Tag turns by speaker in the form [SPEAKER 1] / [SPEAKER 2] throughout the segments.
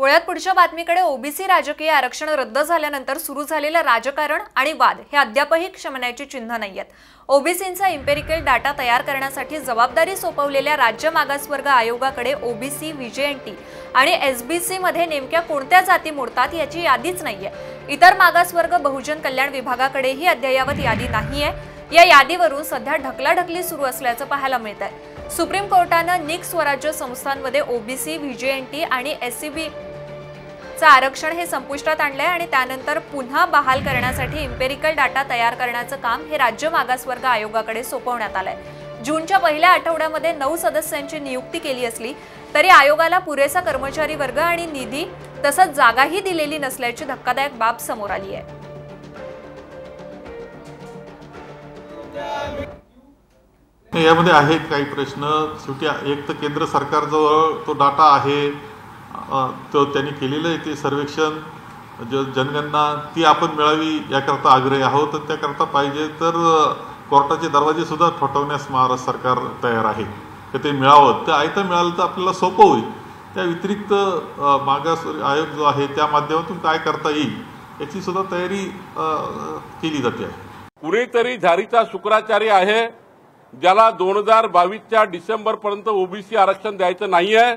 [SPEAKER 1] होळ्यात पुढच्या बातमीकडे ओबीसी राजकीय आरक्षण रद्द झाल्यानंतर सुरू झालेलं राजकारण आणि वाद हे अद्यापही क्षमण्याची चिन्ह नाही आहेत ओबीसींचा इम्पेरिकल डाटा तयार करण्यासाठी जबाबदारी सोपवलेल्या राज्य मागासवर्ग आयोगाकडे ओबीसी व्हीजेएनटी आणि एसबीसी मध्ये नेमक्या कोणत्या जाती मोडतात याची यादीच नाही इतर मागासवर्ग बहुजन कल्याण विभागाकडेही अद्ययावत यादी नाही या यादीवरून सध्या ढकलाढकली सुरू असल्याचं पाहायला मिळत आहे सुप्रीम कोर्टानं निक स्वराज्य संस्थांमध्ये ओबीसी व्हीजेएनटी आणि एस सी बी चं आरक्षण हे संपुष्टात आणलंय आणि त्यानंतर पुन्हा बहाल करण्यासाठी इम्पेरिकल डाटा तयार करण्याचं काम हे राज्य मागासवर्ग आयोगाकडे सोपवण्यात आलंय जूनच्या पहिल्या आठवड्यामध्ये नऊ सदस्यांची नियुक्ती केली असली तरी आयोगाला पुरेसा कर्मचारी वर्ग आणि निधी तसंच जागाही दिलेली नसल्याची धक्कादायक बाब समोर आली आहे
[SPEAKER 2] यामध्ये आहेत काही प्रश्न शेवटी एक तर केंद्र सरकारजवळ तो डाटा आहे तो त्यांनी केलेलं आहे ते सर्वेक्षण ज जनगणना ती आपण मिळावी याकरता आग्रही आहोत तर त्याकरता पाहिजे तर कोर्टाचे दरवाजेसुद्धा ठोठवण्यास महाराष्ट्र सरकार तयार आहे तर ते मिळावं ते आयतं मिळालं तर आपल्याला सोपं होईल त्या व्यतिरिक्त मागास आयोग जो आहे त्या माध्यमातून काय करता येईल याची सुद्धा तयारी केली
[SPEAKER 3] जाते कुणीतरी झारीचा शुक्राचार्य आहे ज्याला दोन हजार बावीसच्या डिसेंबरपर्यंत ओबीसी आरक्षण द्यायचं नाही आहे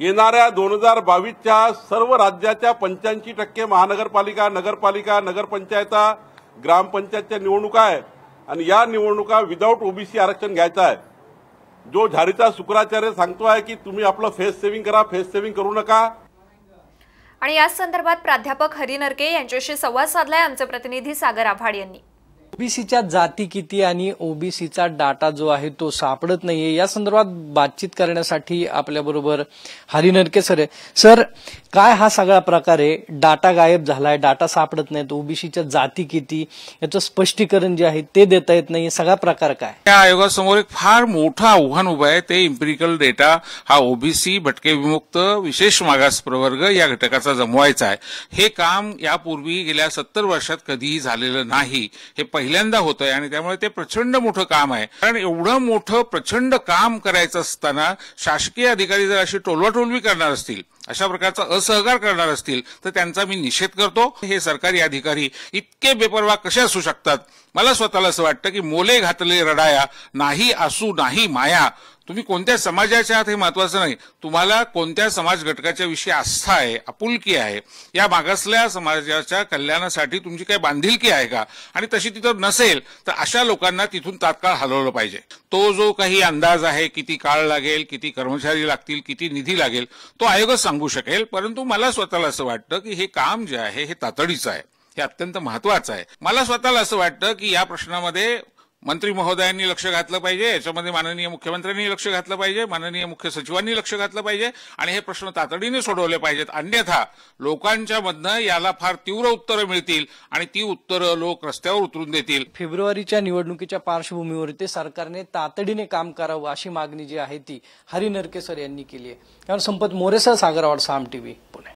[SPEAKER 3] येणाऱ्या दोन हजार बावीसच्या सर्व राज्याच्या पंच्याऐंशी टक्के महानगरपालिका नगरपालिका नगरपंचायत ग्रामपंचायतच्या निवडणुका आहे आणि या निवडणुका विदाऊट ओबीसी आरक्षण घ्यायचं आहे जो झारीचा शुक्राचार्य सांगतो आहे की तुम्ही आपलं फेस सेव्हिंग करा फेस सेव्हिंग करू नका
[SPEAKER 1] आणि याच संदर्भात प्राध्यापक हरिनरके यांच्याशी संवाद साधलाय आमचे प्रतिनिधी सागर आव्हाड यांनी
[SPEAKER 4] ओबीसीच्या जाती किती आणि ओबीसीचा डाटा जो आहे तो सापडत नाहीये या संदर्भात बातचीत करण्यासाठी आपल्याबरोबर हरी नरके सर आहे सर काय हा सगळा प्रकार आहे डाटा गायब झालाय डाटा सापडत नाहीत ओबीसीच्या जाती किती याचं स्पष्टीकरण जे आहे ते देता येत नाही सगळा प्रकार काय
[SPEAKER 5] या आयोगासमोर एक फार मोठं आव्हान उभं आहे ते इम्पिरिकल डेटा हा ओबीसी भटके विमुक्त विशेष मागास प्रवर्ग या घटकाचा जमवायचा आहे हे काम यापूर्वी गेल्या सत्तर वर्षात कधीही झालेलं नाही हे पहिल्यांदा होतंय आणि त्यामुळे ते प्रचंड मोठं काम आहे कारण एवढं मोठं प्रचंड काम करायचं असताना शासकीय अधिकारी जर अशी टोलवाटोलवी करणार असतील अशा प्रकारचा असहकार करणार असतील तर त्यांचा मी निषेध करतो हे सरकारी अधिकारी इतके बेपरवा कसे असू शकतात मला स्वतःला असं वाटतं की मोले घातले रडाया नाही असू नाही माया तुम्ही कोणत्या समाजाच्या आत हे महत्वाचं नाही तुम्हाला कोणत्या समाज घटकाच्या विषयी आस्था आहे आपुलकी आहे या मागासल्या समाजाच्या कल्याणासाठी तुमची काही बांधिलकी आहे का आणि तशी तिथं नसेल तर अशा लोकांना तिथून तात्काळ हलवलं पाहिजे तो जो काही अंदाज आहे किती काळ लागेल किती कर्मचारी लागतील किती निधी लागेल तो आयोगच सांगू शकेल परंतु मला स्वतःला असं वाटतं की हे काम जे आहे हे तातडीचं आहे हे अत्यंत महत्वाचं आहे मला स्वतःला असं वाटतं की या प्रश्नामध्ये मंत्री महोदयांनी लक्ष घातलं पाहिजे याच्यामध्ये माननीय मुख्यमंत्र्यांनी लक्ष घातलं पाहिजे माननीय मुख्य सचिवांनी लक्ष घातलं पाहिजे आणि हे प्रश्न तातडीने सोडवले पाहिजेत अन्यथा लोकांच्या मधनं याला फार तीव्र उत्तरं मिळतील आणि ती उत्तरं लोक रस्त्यावर उतरून देतील
[SPEAKER 4] फेब्रुवारीच्या निवडणुकीच्या पार्श्वभूमीवर ते सरकारने तातडीने काम करावं अशी मागणी जी आहे ती हरी नरकेसर यांनी केली आहे कारण संपत मोरेसर सागरवाड साम टीव्ही